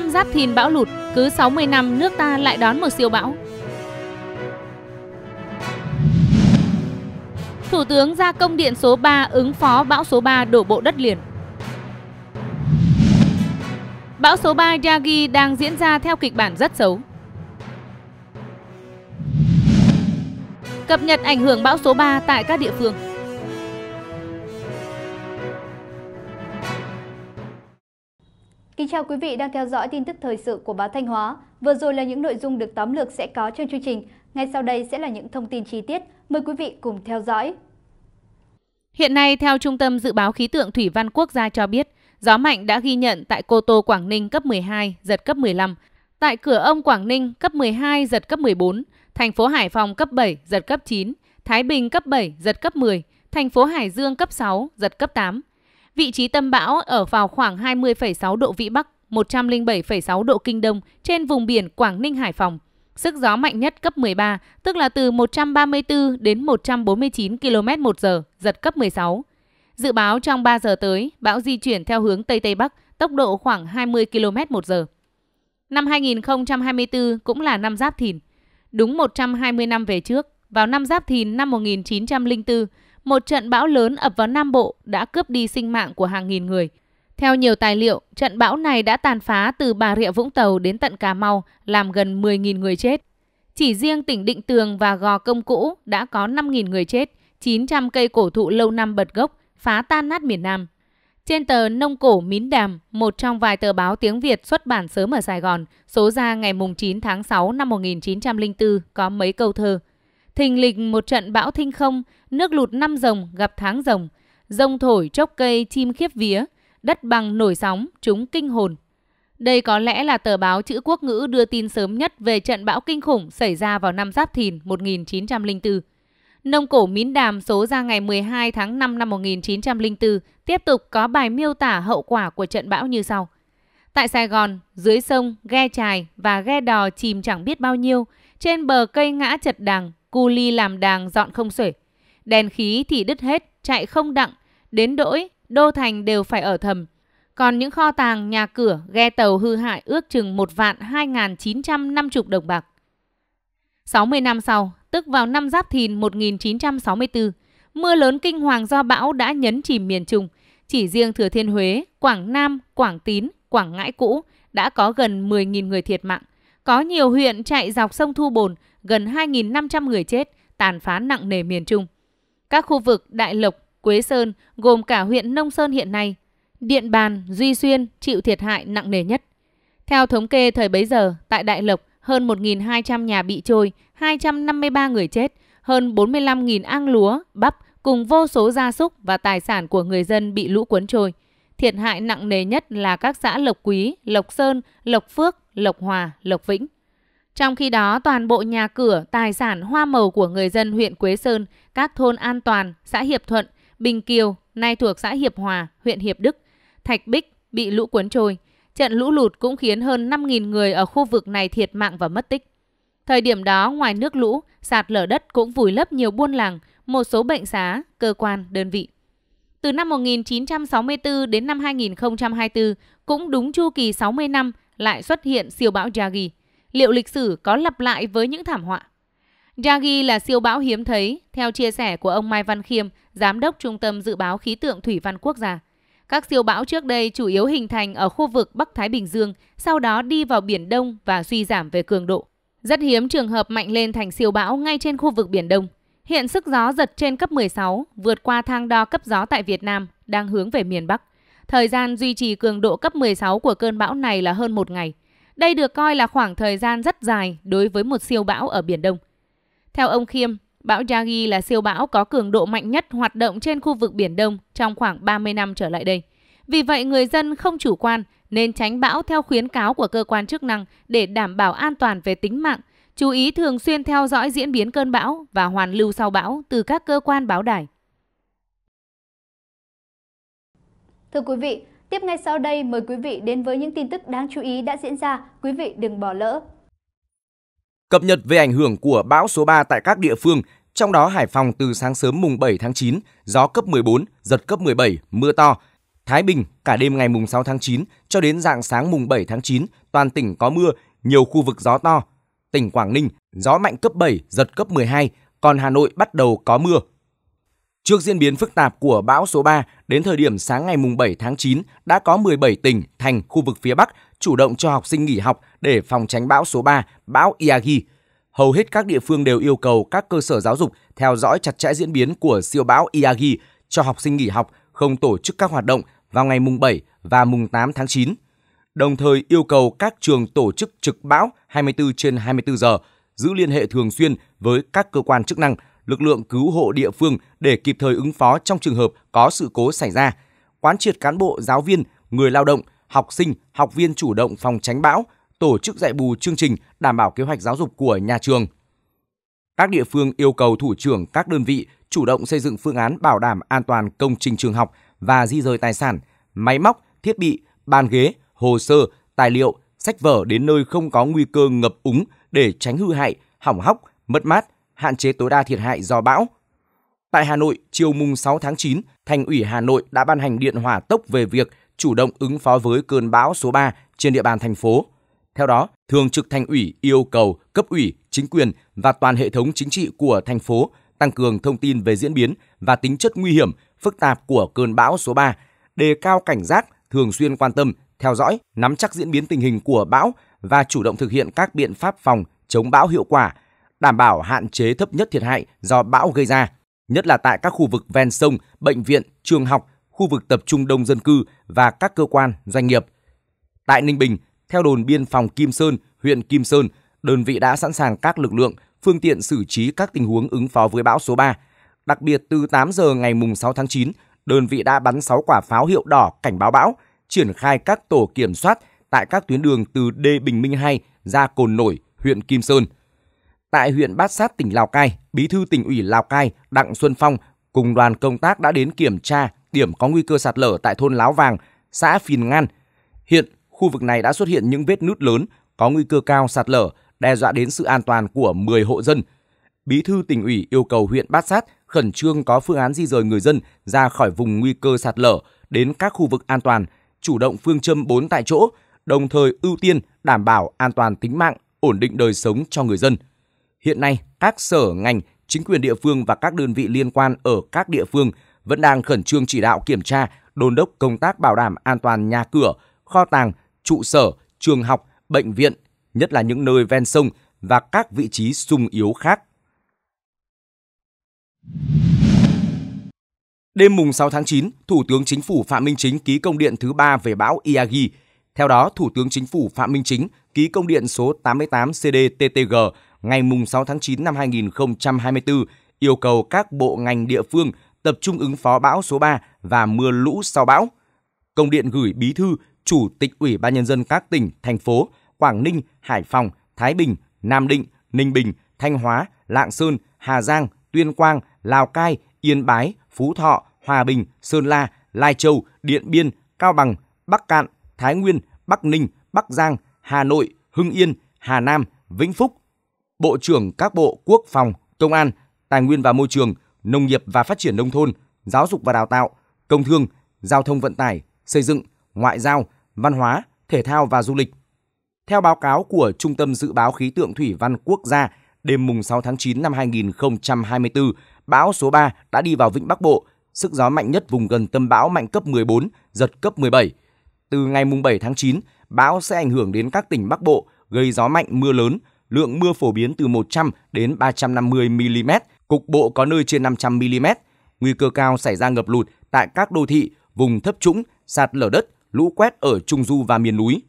năm giáp thìn bão lụt, cứ 60 năm nước ta lại đón một siêu bão. Thủ tướng ra công điện số 3 ứng phó bão số 3 đổ bộ đất liền. Bão số 3 Yagi đang diễn ra theo kịch bản rất xấu. Cập nhật ảnh hưởng bão số 3 tại các địa phương. Kính chào quý vị đang theo dõi tin tức thời sự của báo Thanh Hóa. Vừa rồi là những nội dung được tóm lược sẽ có trong chương trình. Ngay sau đây sẽ là những thông tin chi tiết. Mời quý vị cùng theo dõi. Hiện nay, theo Trung tâm Dự báo Khí tượng Thủy văn Quốc gia cho biết, gió mạnh đã ghi nhận tại Cô Tô, Quảng Ninh cấp 12, giật cấp 15, tại Cửa Ông, Quảng Ninh cấp 12, giật cấp 14, thành phố Hải Phòng cấp 7, giật cấp 9, Thái Bình cấp 7, giật cấp 10, thành phố Hải Dương cấp 6, giật cấp 8, Vị trí tâm bão ở vào khoảng 20,6 độ Vĩ Bắc, 107,6 độ Kinh Đông trên vùng biển Quảng Ninh Hải Phòng. Sức gió mạnh nhất cấp 13, tức là từ 134 đến 149 km một giờ, giật cấp 16. Dự báo trong 3 giờ tới, bão di chuyển theo hướng Tây Tây Bắc, tốc độ khoảng 20 km một giờ. Năm 2024 cũng là năm Giáp Thìn. Đúng 120 năm về trước, vào năm Giáp Thìn năm 1904, một trận bão lớn ập vào Nam Bộ đã cướp đi sinh mạng của hàng nghìn người. Theo nhiều tài liệu, trận bão này đã tàn phá từ Bà Rịa Vũng Tàu đến tận Cà Mau, làm gần 10.000 người chết. Chỉ riêng tỉnh Định Tường và Gò Công Cũ đã có 5.000 người chết, 900 cây cổ thụ lâu năm bật gốc, phá tan nát miền Nam. Trên tờ Nông Cổ Mín Đàm, một trong vài tờ báo tiếng Việt xuất bản sớm ở Sài Gòn, số ra ngày 9 tháng 6 năm 1904 có mấy câu thơ – Thình lình một trận bão thinh không, nước lụt năm rồng gặp tháng rồng, rông thổi chốc cây chim khiếp vía, đất bằng nổi sóng, chúng kinh hồn. Đây có lẽ là tờ báo chữ quốc ngữ đưa tin sớm nhất về trận bão kinh khủng xảy ra vào năm Giáp Thìn 1904. Nông cổ Mín Đàm số ra ngày 12 tháng 5 năm 1904 tiếp tục có bài miêu tả hậu quả của trận bão như sau. Tại Sài Gòn, dưới sông, ghe trài và ghe đò chìm chẳng biết bao nhiêu, trên bờ cây ngã chật đằng cu ly làm đàng dọn không xuể. Đèn khí thì đứt hết, chạy không đặng, đến đỗi, đô thành đều phải ở thầm. Còn những kho tàng, nhà cửa, ghe tàu hư hại ước chừng 1 vạn 2.950 đồng bạc. 60 năm sau, tức vào năm Giáp Thìn 1964, mưa lớn kinh hoàng do bão đã nhấn chìm miền Trung. Chỉ riêng Thừa Thiên Huế, Quảng Nam, Quảng Tín, Quảng Ngãi cũ đã có gần 10.000 người thiệt mạng. Có nhiều huyện chạy dọc sông Thu Bồn, gần 2.500 người chết, tàn phá nặng nề miền Trung. Các khu vực Đại Lộc, Quế Sơn gồm cả huyện Nông Sơn hiện nay, Điện Bàn, Duy Xuyên chịu thiệt hại nặng nề nhất. Theo thống kê thời bấy giờ, tại Đại Lộc, hơn 1.200 nhà bị trôi, 253 người chết, hơn 45.000 ang lúa, bắp cùng vô số gia súc và tài sản của người dân bị lũ cuốn trôi. Thiệt hại nặng nề nhất là các xã Lộc Quý, Lộc Sơn, Lộc Phước, Lộc Hòa, Lộc Vĩnh. Trong khi đó, toàn bộ nhà cửa, tài sản, hoa màu của người dân huyện Quế Sơn, các thôn An Toàn, xã Hiệp Thuận, Bình Kiều, nay thuộc xã Hiệp Hòa, huyện Hiệp Đức, Thạch Bích bị lũ cuốn trôi. Trận lũ lụt cũng khiến hơn 5.000 người ở khu vực này thiệt mạng và mất tích. Thời điểm đó, ngoài nước lũ, sạt lở đất cũng vùi lấp nhiều buôn làng, một số bệnh xá, cơ quan, đơn vị. Từ năm 1964 đến năm 2024, cũng đúng chu kỳ 60 năm, lại xuất hiện siêu bão Yagi. Liệu lịch sử có lặp lại với những thảm họa? Yagi là siêu bão hiếm thấy, theo chia sẻ của ông Mai Văn Khiêm, Giám đốc Trung tâm Dự báo Khí tượng Thủy văn Quốc gia. Các siêu bão trước đây chủ yếu hình thành ở khu vực Bắc Thái Bình Dương, sau đó đi vào Biển Đông và suy giảm về cường độ. Rất hiếm trường hợp mạnh lên thành siêu bão ngay trên khu vực Biển Đông. Hiện sức gió giật trên cấp 16, vượt qua thang đo cấp gió tại Việt Nam, đang hướng về miền Bắc. Thời gian duy trì cường độ cấp 16 của cơn bão này là hơn một ngày. Đây được coi là khoảng thời gian rất dài đối với một siêu bão ở Biển Đông. Theo ông Khiêm, bão Yagi là siêu bão có cường độ mạnh nhất hoạt động trên khu vực Biển Đông trong khoảng 30 năm trở lại đây. Vì vậy, người dân không chủ quan nên tránh bão theo khuyến cáo của cơ quan chức năng để đảm bảo an toàn về tính mạng, chú ý thường xuyên theo dõi diễn biến cơn bão và hoàn lưu sau bão từ các cơ quan báo đài. Thưa quý vị, tiếp ngay sau đây mời quý vị đến với những tin tức đáng chú ý đã diễn ra, quý vị đừng bỏ lỡ. Cập nhật về ảnh hưởng của bão số 3 tại các địa phương, trong đó Hải Phòng từ sáng sớm mùng 7 tháng 9, gió cấp 14, giật cấp 17, mưa to. Thái Bình cả đêm ngày mùng 6 tháng 9 cho đến dạng sáng mùng 7 tháng 9, toàn tỉnh có mưa, nhiều khu vực gió to. Tỉnh Quảng Ninh, gió mạnh cấp 7, giật cấp 12, còn Hà Nội bắt đầu có mưa, Trước diễn biến phức tạp của bão số 3, đến thời điểm sáng ngày 7 tháng 9 đã có 17 tỉnh, thành khu vực phía Bắc chủ động cho học sinh nghỉ học để phòng tránh bão số 3, bão Iagi. Hầu hết các địa phương đều yêu cầu các cơ sở giáo dục theo dõi chặt chẽ diễn biến của siêu bão Iagi cho học sinh nghỉ học, không tổ chức các hoạt động vào ngày mùng 7 và mùng 8 tháng 9. Đồng thời yêu cầu các trường tổ chức trực bão 24 trên 24 giờ, giữ liên hệ thường xuyên với các cơ quan chức năng – lực lượng cứu hộ địa phương để kịp thời ứng phó trong trường hợp có sự cố xảy ra, quán triệt cán bộ, giáo viên, người lao động, học sinh, học viên chủ động phòng tránh bão, tổ chức dạy bù chương trình đảm bảo kế hoạch giáo dục của nhà trường. Các địa phương yêu cầu thủ trưởng các đơn vị chủ động xây dựng phương án bảo đảm an toàn công trình trường học và di rời tài sản, máy móc, thiết bị, bàn ghế, hồ sơ, tài liệu, sách vở đến nơi không có nguy cơ ngập úng để tránh hư hại, hỏng hóc, mất mát, hạn chế tối đa thiệt hại do bão. Tại Hà Nội, chiều mùng 6 tháng 9, Thành ủy Hà Nội đã ban hành điện hỏa tốc về việc chủ động ứng phó với cơn bão số 3 trên địa bàn thành phố. Theo đó, Thường trực Thành ủy yêu cầu cấp ủy, chính quyền và toàn hệ thống chính trị của thành phố tăng cường thông tin về diễn biến và tính chất nguy hiểm, phức tạp của cơn bão số 3, đề cao cảnh giác, thường xuyên quan tâm, theo dõi, nắm chắc diễn biến tình hình của bão và chủ động thực hiện các biện pháp phòng chống bão hiệu quả – đảm bảo hạn chế thấp nhất thiệt hại do bão gây ra, nhất là tại các khu vực ven sông, bệnh viện, trường học, khu vực tập trung đông dân cư và các cơ quan, doanh nghiệp. Tại Ninh Bình, theo đồn biên phòng Kim Sơn, huyện Kim Sơn, đơn vị đã sẵn sàng các lực lượng, phương tiện xử trí các tình huống ứng phó với bão số 3. Đặc biệt từ 8 giờ ngày mùng 6 tháng 9, đơn vị đã bắn 6 quả pháo hiệu đỏ cảnh báo bão, triển khai các tổ kiểm soát tại các tuyến đường từ D Bình Minh 2 ra Cồn Nổi, huyện Kim Sơn – Tại huyện Bát Sát, tỉnh Lào Cai, Bí thư tỉnh ủy Lào Cai Đặng Xuân Phong cùng đoàn công tác đã đến kiểm tra điểm có nguy cơ sạt lở tại thôn Láo Vàng, xã Phìn Ngan. Hiện, khu vực này đã xuất hiện những vết nứt lớn có nguy cơ cao sạt lở, đe dọa đến sự an toàn của 10 hộ dân. Bí thư tỉnh ủy yêu cầu huyện Bát Sát khẩn trương có phương án di rời người dân ra khỏi vùng nguy cơ sạt lở đến các khu vực an toàn, chủ động phương châm 4 tại chỗ, đồng thời ưu tiên đảm bảo an toàn tính mạng, ổn định đời sống cho người dân hiện nay các sở ngành, chính quyền địa phương và các đơn vị liên quan ở các địa phương vẫn đang khẩn trương chỉ đạo kiểm tra, đôn đốc công tác bảo đảm an toàn nhà cửa, kho tàng, trụ sở, trường học, bệnh viện, nhất là những nơi ven sông và các vị trí sung yếu khác. Đêm mùng 6 tháng 9, Thủ tướng Chính phủ Phạm Minh Chính ký công điện thứ 3 về bão Iagi. Theo đó, Thủ tướng Chính phủ Phạm Minh Chính ký công điện số 88 CDTTG ngày 6 tháng 9 năm 2024 yêu cầu các bộ ngành địa phương tập trung ứng phó bão số 3 và mưa lũ sau bão. Công điện gửi Bí thư, Chủ tịch Ủy ban nhân dân các tỉnh, thành phố Quảng Ninh, Hải Phòng, Thái Bình, Nam Định, Ninh Bình, Thanh Hóa, Lạng Sơn, Hà Giang, Tuyên Quang, Lào Cai, Yên Bái, Phú Thọ, Hòa Bình, Sơn La, Lai Châu, Điện Biên, Cao Bằng, Bắc Cạn, Thái Nguyên, Bắc Ninh, Bắc Giang, Hà Nội, Hưng Yên, Hà Nam, Vĩnh Phúc, Bộ trưởng các bộ Quốc phòng, Công an, Tài nguyên và Môi trường, Nông nghiệp và Phát triển Nông thôn, Giáo dục và Đào tạo, Công thương, Giao thông Vận tải, Xây dựng, Ngoại giao, Văn hóa, Thể thao và Du lịch. Theo báo cáo của Trung tâm Dự báo Khí tượng Thủy văn Quốc gia, đêm mùng 6 tháng 9 năm 2024, bão số 3 đã đi vào Vịnh Bắc Bộ, sức gió mạnh nhất vùng gần tâm bão mạnh cấp 14, giật cấp 17. Từ ngày mùng 7 tháng 9, bão sẽ ảnh hưởng đến các tỉnh Bắc Bộ, gây gió mạnh mưa lớn, lượng mưa phổ biến từ 100 đến 350 mm, cục bộ có nơi trên 500 mm. Nguy cơ cao xảy ra ngập lụt tại các đô thị, vùng thấp trũng, sạt lở đất, lũ quét ở trung du và miền núi.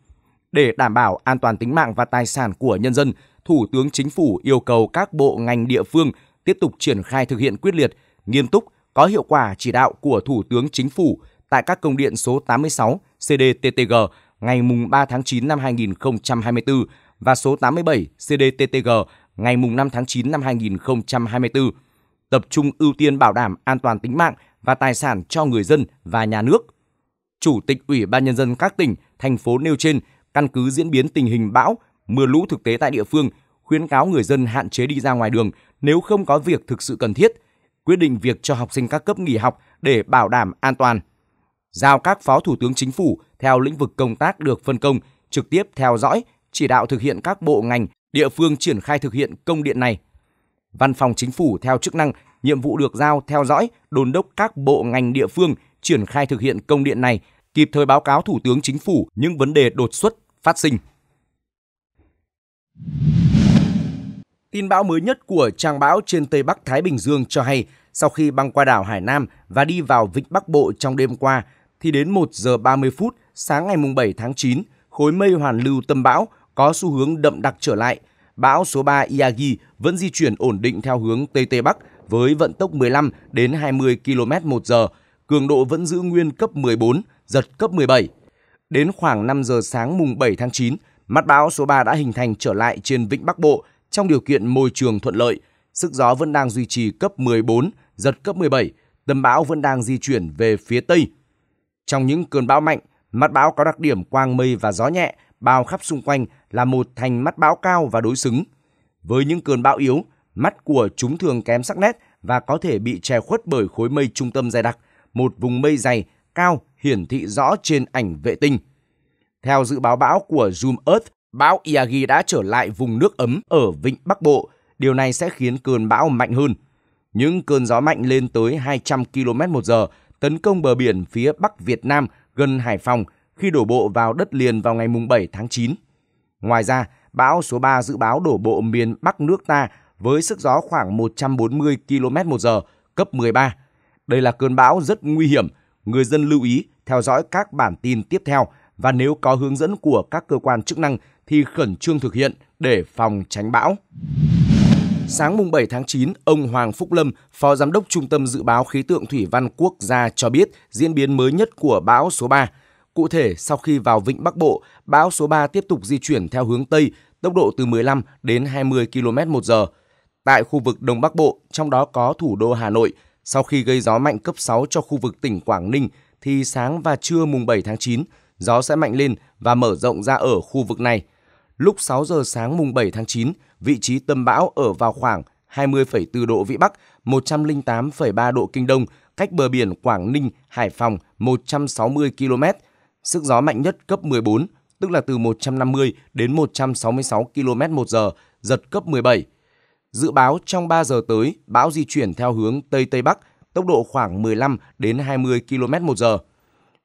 Để đảm bảo an toàn tính mạng và tài sản của nhân dân, Thủ tướng Chính phủ yêu cầu các bộ ngành địa phương tiếp tục triển khai thực hiện quyết liệt, nghiêm túc, có hiệu quả chỉ đạo của Thủ tướng Chính phủ tại các công điện số 86 CDTTG ngày 3 tháng 9 năm 2024 và số 87 CDTTG ngày 5 tháng 9 năm 2024, tập trung ưu tiên bảo đảm an toàn tính mạng và tài sản cho người dân và nhà nước. Chủ tịch Ủy ban Nhân dân các tỉnh, thành phố nêu trên căn cứ diễn biến tình hình bão, mưa lũ thực tế tại địa phương, khuyến cáo người dân hạn chế đi ra ngoài đường nếu không có việc thực sự cần thiết, quyết định việc cho học sinh các cấp nghỉ học để bảo đảm an toàn. Giao các phó thủ tướng chính phủ theo lĩnh vực công tác được phân công trực tiếp theo dõi, chỉ đạo thực hiện các bộ ngành, địa phương triển khai thực hiện công điện này. Văn phòng Chính phủ theo chức năng, nhiệm vụ được giao theo dõi, đồn đốc các bộ ngành địa phương triển khai thực hiện công điện này, kịp thời báo cáo Thủ tướng Chính phủ những vấn đề đột xuất phát sinh. Tin bão mới nhất của trang bão trên Tây Bắc Thái Bình Dương cho hay, sau khi băng qua đảo Hải Nam và đi vào vịnh Bắc Bộ trong đêm qua, thì đến 1 giờ 30 phút sáng ngày 7 tháng 9, khối mây hoàn lưu tâm bão có xu hướng đậm đặc trở lại. Bão số 3 Yagi vẫn di chuyển ổn định theo hướng Tây Tây Bắc với vận tốc 15 đến 20 km một giờ, cường độ vẫn giữ nguyên cấp 14, giật cấp 17. Đến khoảng 5 giờ sáng mùng 7 tháng 9, mắt bão số 3 đã hình thành trở lại trên vịnh Bắc Bộ trong điều kiện môi trường thuận lợi. Sức gió vẫn đang duy trì cấp 14, giật cấp 17, tâm bão vẫn đang di chuyển về phía Tây. Trong những cơn bão mạnh, mắt bão có đặc điểm quang mây và gió nhẹ, bao khắp xung quanh là một thành mắt bão cao và đối xứng. Với những cơn bão yếu, mắt của chúng thường kém sắc nét và có thể bị che khuất bởi khối mây trung tâm dày đặc, một vùng mây dày, cao hiển thị rõ trên ảnh vệ tinh. Theo dự báo bão của Zoom Earth, bão Iagi đã trở lại vùng nước ấm ở vịnh Bắc Bộ. Điều này sẽ khiến cơn bão mạnh hơn. Những cơn gió mạnh lên tới 200 km một giờ tấn công bờ biển phía Bắc Việt Nam gần Hải Phòng – khi đổ bộ vào đất liền vào ngày mùng 7 tháng 9. Ngoài ra, bão số 3 dự báo đổ bộ miền Bắc nước ta với sức gió khoảng 140 km h giờ, cấp 13. Đây là cơn bão rất nguy hiểm. Người dân lưu ý theo dõi các bản tin tiếp theo và nếu có hướng dẫn của các cơ quan chức năng thì khẩn trương thực hiện để phòng tránh bão. Sáng mùng 7 tháng 9, ông Hoàng Phúc Lâm, Phó Giám đốc Trung tâm Dự báo Khí tượng Thủy văn Quốc gia cho biết diễn biến mới nhất của bão số 3. Cụ thể, sau khi vào vịnh Bắc Bộ, bão số 3 tiếp tục di chuyển theo hướng Tây, tốc độ từ 15 đến 20 km một giờ. Tại khu vực Đông Bắc Bộ, trong đó có thủ đô Hà Nội, sau khi gây gió mạnh cấp 6 cho khu vực tỉnh Quảng Ninh, thì sáng và trưa mùng 7 tháng 9, gió sẽ mạnh lên và mở rộng ra ở khu vực này. Lúc 6 giờ sáng mùng 7 tháng 9, vị trí tâm bão ở vào khoảng 20,4 độ Vĩ Bắc, 108,3 độ Kinh Đông, cách bờ biển Quảng Ninh, Hải Phòng 160 km, sức gió mạnh nhất cấp 14, tức là từ 150 đến 166 km một giờ, giật cấp 17. Dự báo trong 3 giờ tới, bão di chuyển theo hướng Tây Tây Bắc, tốc độ khoảng 15 đến 20 km một giờ.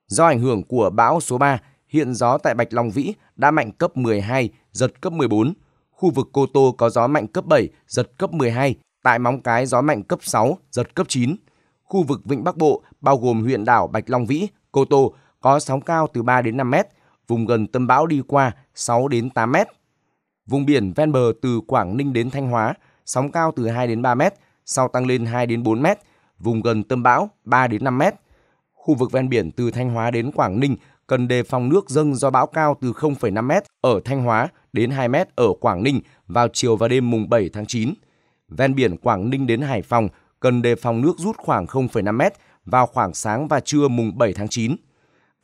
Do ảnh hưởng của bão số 3, hiện gió tại Bạch Long Vĩ đã mạnh cấp 12, giật cấp 14. Khu vực Cô Tô có gió mạnh cấp 7, giật cấp 12. Tại Móng Cái gió mạnh cấp 6, giật cấp 9. Khu vực Vịnh Bắc Bộ bao gồm huyện đảo Bạch Long Vĩ, Cô Tô có sóng cao từ 3 đến 5 mét, vùng gần tâm bão đi qua 6 đến 8 mét. Vùng biển ven bờ từ Quảng Ninh đến Thanh Hóa, sóng cao từ 2 đến 3 mét, sau tăng lên 2 đến 4 mét, vùng gần tâm bão 3 đến 5 mét. Khu vực ven biển từ Thanh Hóa đến Quảng Ninh cần đề phòng nước dâng do bão cao từ 0,5 mét ở Thanh Hóa đến 2 mét ở Quảng Ninh vào chiều và đêm mùng 7 tháng 9. Ven biển Quảng Ninh đến Hải Phòng cần đề phòng nước rút khoảng 0,5 mét vào khoảng sáng và trưa mùng 7 tháng 9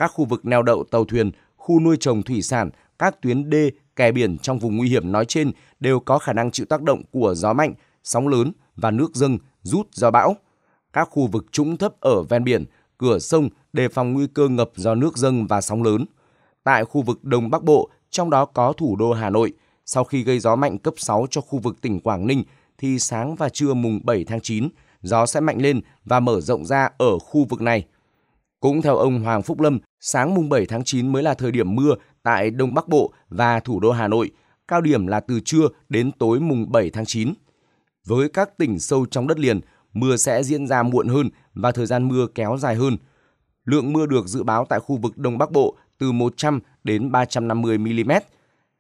các khu vực neo đậu tàu thuyền, khu nuôi trồng thủy sản, các tuyến đê, kè biển trong vùng nguy hiểm nói trên đều có khả năng chịu tác động của gió mạnh, sóng lớn và nước dâng rút do bão. Các khu vực trũng thấp ở ven biển, cửa sông đề phòng nguy cơ ngập do nước dâng và sóng lớn. Tại khu vực Đông Bắc Bộ, trong đó có thủ đô Hà Nội, sau khi gây gió mạnh cấp 6 cho khu vực tỉnh Quảng Ninh thì sáng và trưa mùng 7 tháng 9, gió sẽ mạnh lên và mở rộng ra ở khu vực này. Cũng theo ông Hoàng Phúc Lâm, sáng mùng 7 tháng 9 mới là thời điểm mưa tại Đông Bắc Bộ và thủ đô Hà Nội, cao điểm là từ trưa đến tối mùng 7 tháng 9. Với các tỉnh sâu trong đất liền, mưa sẽ diễn ra muộn hơn và thời gian mưa kéo dài hơn. Lượng mưa được dự báo tại khu vực Đông Bắc Bộ từ 100 đến 350 mm.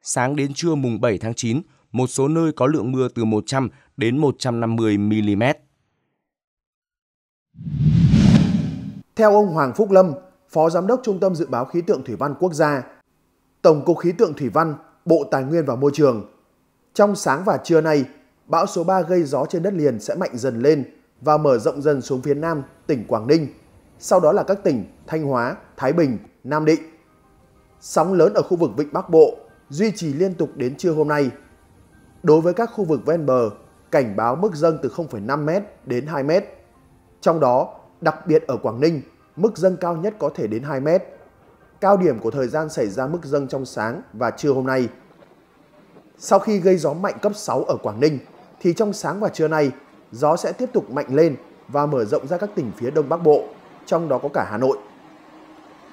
Sáng đến trưa mùng 7 tháng 9, một số nơi có lượng mưa từ 100 đến 150 mm. Theo ông Hoàng Phúc Lâm, Phó Giám đốc Trung tâm Dự báo Khí tượng Thủy văn Quốc gia, Tổng cục Khí tượng Thủy văn, Bộ Tài nguyên và Môi trường, trong sáng và trưa nay, bão số 3 gây gió trên đất liền sẽ mạnh dần lên và mở rộng dần xuống phía nam tỉnh Quảng Ninh, sau đó là các tỉnh Thanh Hóa, Thái Bình, Nam Định. Sóng lớn ở khu vực Vịnh Bắc Bộ duy trì liên tục đến trưa hôm nay. Đối với các khu vực ven bờ, cảnh báo mức dâng từ 0,5m đến 2m. Trong đó, Đặc biệt ở Quảng Ninh, mức dâng cao nhất có thể đến 2 mét. Cao điểm của thời gian xảy ra mức dâng trong sáng và trưa hôm nay. Sau khi gây gió mạnh cấp 6 ở Quảng Ninh, thì trong sáng và trưa nay, gió sẽ tiếp tục mạnh lên và mở rộng ra các tỉnh phía Đông Bắc Bộ, trong đó có cả Hà Nội.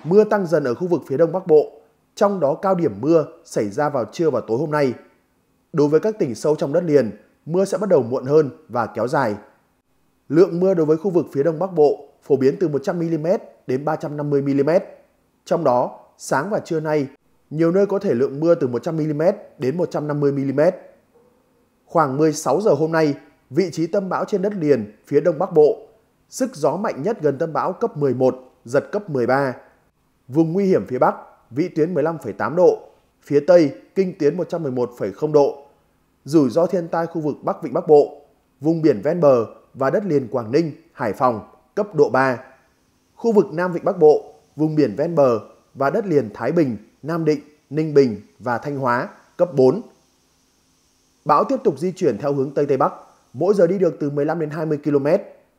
Mưa tăng dần ở khu vực phía Đông Bắc Bộ, trong đó cao điểm mưa xảy ra vào trưa và tối hôm nay. Đối với các tỉnh sâu trong đất liền, mưa sẽ bắt đầu muộn hơn và kéo dài, Lượng mưa đối với khu vực phía Đông Bắc Bộ phổ biến từ 100mm đến 350mm. Trong đó, sáng và trưa nay, nhiều nơi có thể lượng mưa từ 100mm đến 150mm. Khoảng 16 giờ hôm nay, vị trí tâm bão trên đất liền phía Đông Bắc Bộ, sức gió mạnh nhất gần tâm bão cấp 11, giật cấp 13. Vùng nguy hiểm phía Bắc, vĩ tuyến 15,8 độ, phía Tây, kinh tuyến 111,0 độ. Rủi ro thiên tai khu vực Bắc Vịnh Bắc Bộ, vùng biển ven bờ, và đất liền Quảng Ninh, Hải Phòng cấp độ 3. Khu vực Nam Vịnh Bắc Bộ, vùng biển ven bờ và đất liền Thái Bình, Nam Định, Ninh Bình và Thanh Hóa cấp 4. Bão tiếp tục di chuyển theo hướng Tây Tây Bắc, mỗi giờ đi được từ 15 đến 20 km,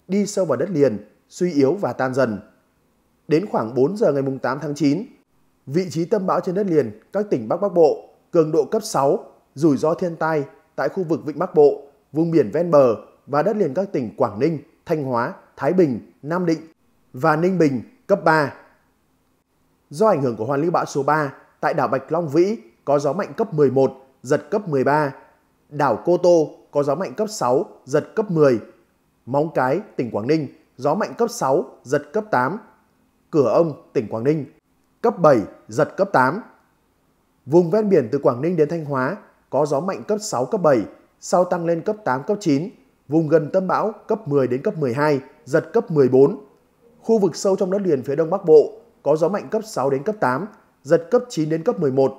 đi sâu vào đất liền, suy yếu và tan dần. Đến khoảng 4 giờ ngày 8 tháng 9, vị trí tâm bão trên đất liền các tỉnh Bắc Bắc Bộ, cường độ cấp 6, rủi ro thiên tai tại khu vực Vịnh Bắc Bộ, vùng biển ven bờ và đất liền các tỉnh Quảng Ninh, Thanh Hóa, Thái Bình, Nam Định và Ninh Bình cấp 3. Do ảnh hưởng của hoàn lưu bão số 3, tại đảo Bạch Long Vĩ có gió mạnh cấp 11, giật cấp 13. Đảo Cô Tô có gió mạnh cấp 6, giật cấp 10. Móng Cái, tỉnh Quảng Ninh, gió mạnh cấp 6, giật cấp 8. Cửa Ông, tỉnh Quảng Ninh, cấp 7, giật cấp 8. Vùng ven biển từ Quảng Ninh đến Thanh Hóa có gió mạnh cấp 6, cấp 7, sau tăng lên cấp 8, cấp 9, Vùng gần tâm bão cấp 10 đến cấp 12, giật cấp 14. Khu vực sâu trong đất liền phía Đông Bắc Bộ có gió mạnh cấp 6 đến cấp 8, giật cấp 9 đến cấp 11.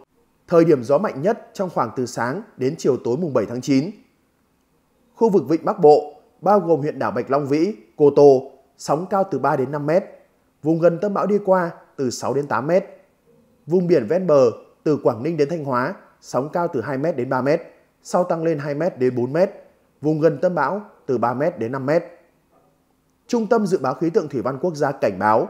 Thời điểm gió mạnh nhất trong khoảng từ sáng đến chiều tối mùng 7 tháng 9. Khu vực Vịnh Bắc Bộ bao gồm huyện đảo Bạch Long Vĩ, Cô Tô, sóng cao từ 3 đến 5 mét. Vùng gần tâm bão đi qua từ 6 đến 8 mét. Vùng biển ven bờ từ Quảng Ninh đến Thanh Hóa, sóng cao từ 2 mét đến 3 mét, sau tăng lên 2 mét đến 4 mét vùng gần tâm bão từ 3m đến 5m. Trung tâm Dự báo Khí tượng Thủy văn Quốc gia cảnh báo,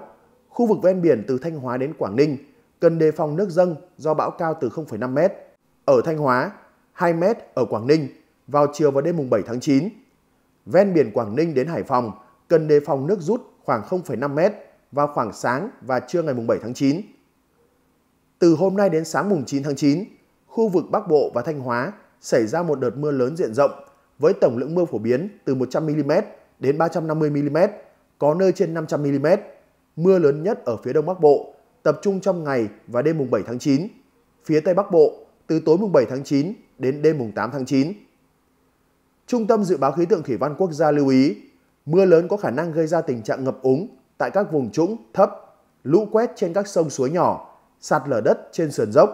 khu vực ven biển từ Thanh Hóa đến Quảng Ninh cần đề phòng nước dâng do bão cao từ 0,5m ở Thanh Hóa, 2m ở Quảng Ninh vào chiều và đêm mùng 7 tháng 9. Ven biển Quảng Ninh đến Hải Phòng cần đề phòng nước rút khoảng 0,5m vào khoảng sáng và trưa ngày mùng 7 tháng 9. Từ hôm nay đến sáng mùng 9 tháng 9, khu vực Bắc Bộ và Thanh Hóa xảy ra một đợt mưa lớn diện rộng với tổng lượng mưa phổ biến từ 100mm đến 350mm, có nơi trên 500mm. Mưa lớn nhất ở phía Đông Bắc Bộ, tập trung trong ngày và đêm mùng 7 tháng 9. Phía Tây Bắc Bộ, từ tối mùng 7 tháng 9 đến đêm mùng 8 tháng 9. Trung tâm Dự báo Khí tượng Thủy văn Quốc gia lưu ý, mưa lớn có khả năng gây ra tình trạng ngập úng tại các vùng trũng, thấp, lũ quét trên các sông suối nhỏ, sạt lở đất trên sườn dốc.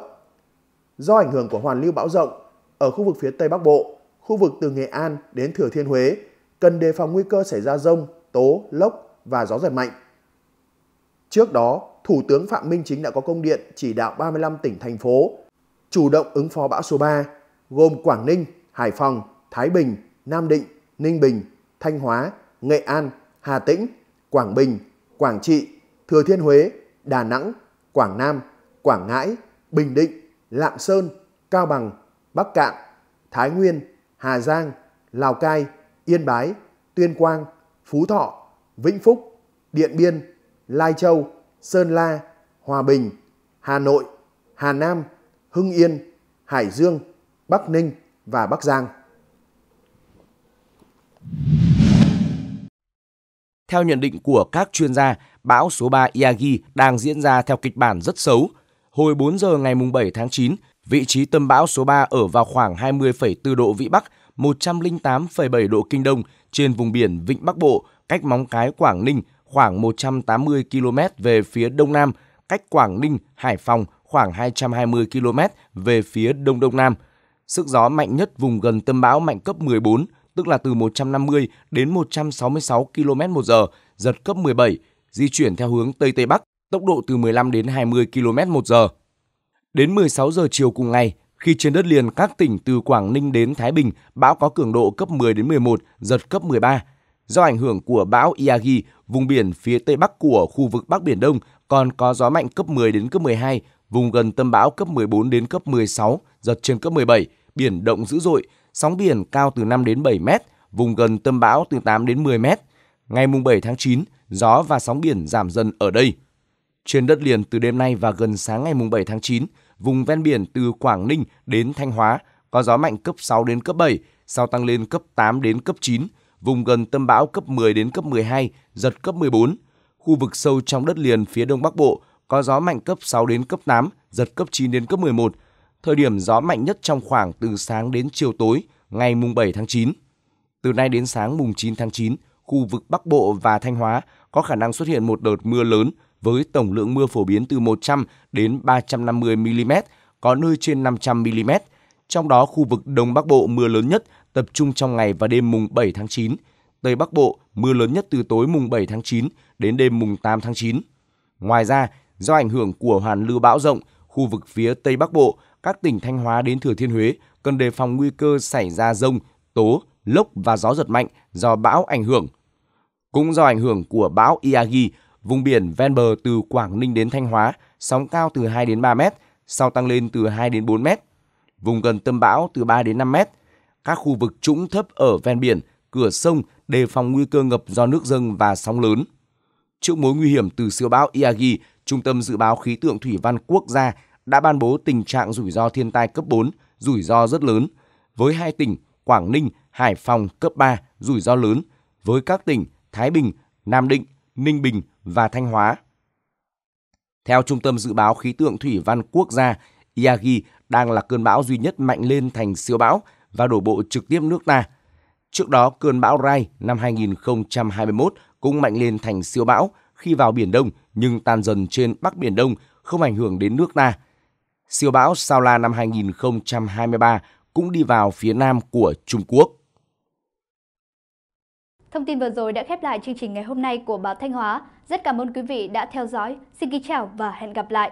Do ảnh hưởng của hoàn lưu bão rộng, ở khu vực phía Tây Bắc Bộ, khu vực từ Nghệ An đến Thừa Thiên Huế cần đề phòng nguy cơ xảy ra rông, tố, lốc và gió giật mạnh. Trước đó, Thủ tướng Phạm Minh Chính đã có công điện chỉ đạo 35 tỉnh thành phố chủ động ứng phó bão số 3 gồm Quảng Ninh, Hải Phòng, Thái Bình, Nam Định, Ninh Bình, Thanh Hóa, Nghệ An, Hà Tĩnh, Quảng Bình, Quảng Trị, Thừa Thiên Huế, Đà Nẵng, Quảng Nam, Quảng Ngãi, Bình Định, Lạng Sơn, Cao Bằng, Bắc Cạn, Thái Nguyên, Hà Giang, Lào Cai, Yên Bái, Tuyên Quang, Phú Thọ, Vĩnh Phúc, Điện Biên, Lai Châu, Sơn La, Hòa Bình, Hà Nội, Hà Nam, Hưng Yên, Hải Dương, Bắc Ninh và Bắc Giang. Theo nhận định của các chuyên gia, bão số 3 Yagi đang diễn ra theo kịch bản rất xấu. Hồi 4 giờ ngày 7 tháng 9, Vị trí tâm bão số 3 ở vào khoảng 20,4 độ Vĩ Bắc, 108,7 độ Kinh Đông trên vùng biển Vịnh Bắc Bộ, cách Móng Cái Quảng Ninh khoảng 180 km về phía Đông Nam, cách Quảng Ninh, Hải Phòng khoảng 220 km về phía Đông Đông Nam. Sức gió mạnh nhất vùng gần tâm bão mạnh cấp 14, tức là từ 150 đến 166 km một giờ, giật cấp 17, di chuyển theo hướng Tây Tây Bắc, tốc độ từ 15 đến 20 km một giờ. Đến 16 giờ chiều cùng ngày, khi trên đất liền các tỉnh từ Quảng Ninh đến Thái Bình, bão có cường độ cấp 10 đến 11, giật cấp 13. Do ảnh hưởng của bão Yagi, vùng biển phía tây bắc của khu vực Bắc Biển Đông còn có gió mạnh cấp 10 đến cấp 12, vùng gần tâm bão cấp 14 đến cấp 16, giật trên cấp 17, biển động dữ dội, sóng biển cao từ 5 đến 7 mét, vùng gần tâm bão từ 8 đến 10 mét. Ngày 7 tháng 9, gió và sóng biển giảm dần ở đây. Trên đất liền từ đêm nay và gần sáng ngày 7 tháng 9, vùng ven biển từ Quảng Ninh đến Thanh Hóa có gió mạnh cấp 6 đến cấp 7, sau tăng lên cấp 8 đến cấp 9, vùng gần tâm bão cấp 10 đến cấp 12, giật cấp 14. Khu vực sâu trong đất liền phía Đông Bắc Bộ có gió mạnh cấp 6 đến cấp 8, giật cấp 9 đến cấp 11. Thời điểm gió mạnh nhất trong khoảng từ sáng đến chiều tối ngày mùng 7 tháng 9. Từ nay đến sáng mùng 9 tháng 9, khu vực Bắc Bộ và Thanh Hóa có khả năng xuất hiện một đợt mưa lớn với tổng lượng mưa phổ biến từ 100 đến 350 mm, có nơi trên 500 mm. Trong đó khu vực Đông Bắc Bộ mưa lớn nhất tập trung trong ngày và đêm mùng 7 tháng 9. Tây Bắc Bộ mưa lớn nhất từ tối mùng 7 tháng 9 đến đêm mùng 8 tháng 9. Ngoài ra, do ảnh hưởng của hoàn lưu bão rộng, khu vực phía Tây Bắc Bộ, các tỉnh Thanh Hóa đến Thừa Thiên Huế cần đề phòng nguy cơ xảy ra rông, tố, lốc và gió giật mạnh do bão ảnh hưởng. Cũng do ảnh hưởng của bão Iagi, Vùng biển ven bờ từ Quảng Ninh đến Thanh Hóa, sóng cao từ 2 đến 3 mét, sau tăng lên từ 2 đến 4 mét. Vùng gần tâm bão từ 3 đến 5 mét. Các khu vực trũng thấp ở ven biển, cửa sông đề phòng nguy cơ ngập do nước dâng và sóng lớn. Trước mối nguy hiểm từ siêu bão Yagi, Trung tâm Dự báo Khí tượng Thủy văn Quốc gia đã ban bố tình trạng rủi ro thiên tai cấp 4, rủi ro rất lớn, với hai tỉnh Quảng Ninh, Hải Phòng cấp 3, rủi ro lớn, với các tỉnh Thái Bình, Nam Định, Ninh Bình và Thanh Hóa. Theo Trung tâm Dự báo Khí tượng Thủy văn Quốc gia, Yagi đang là cơn bão duy nhất mạnh lên thành siêu bão và đổ bộ trực tiếp nước ta. Trước đó, cơn bão Rai năm 2021 cũng mạnh lên thành siêu bão khi vào Biển Đông nhưng tan dần trên Bắc Biển Đông, không ảnh hưởng đến nước ta. Siêu bão Sao La năm 2023 cũng đi vào phía nam của Trung Quốc. Thông tin vừa rồi đã khép lại chương trình ngày hôm nay của Báo Thanh Hóa. Rất cảm ơn quý vị đã theo dõi. Xin kính chào và hẹn gặp lại.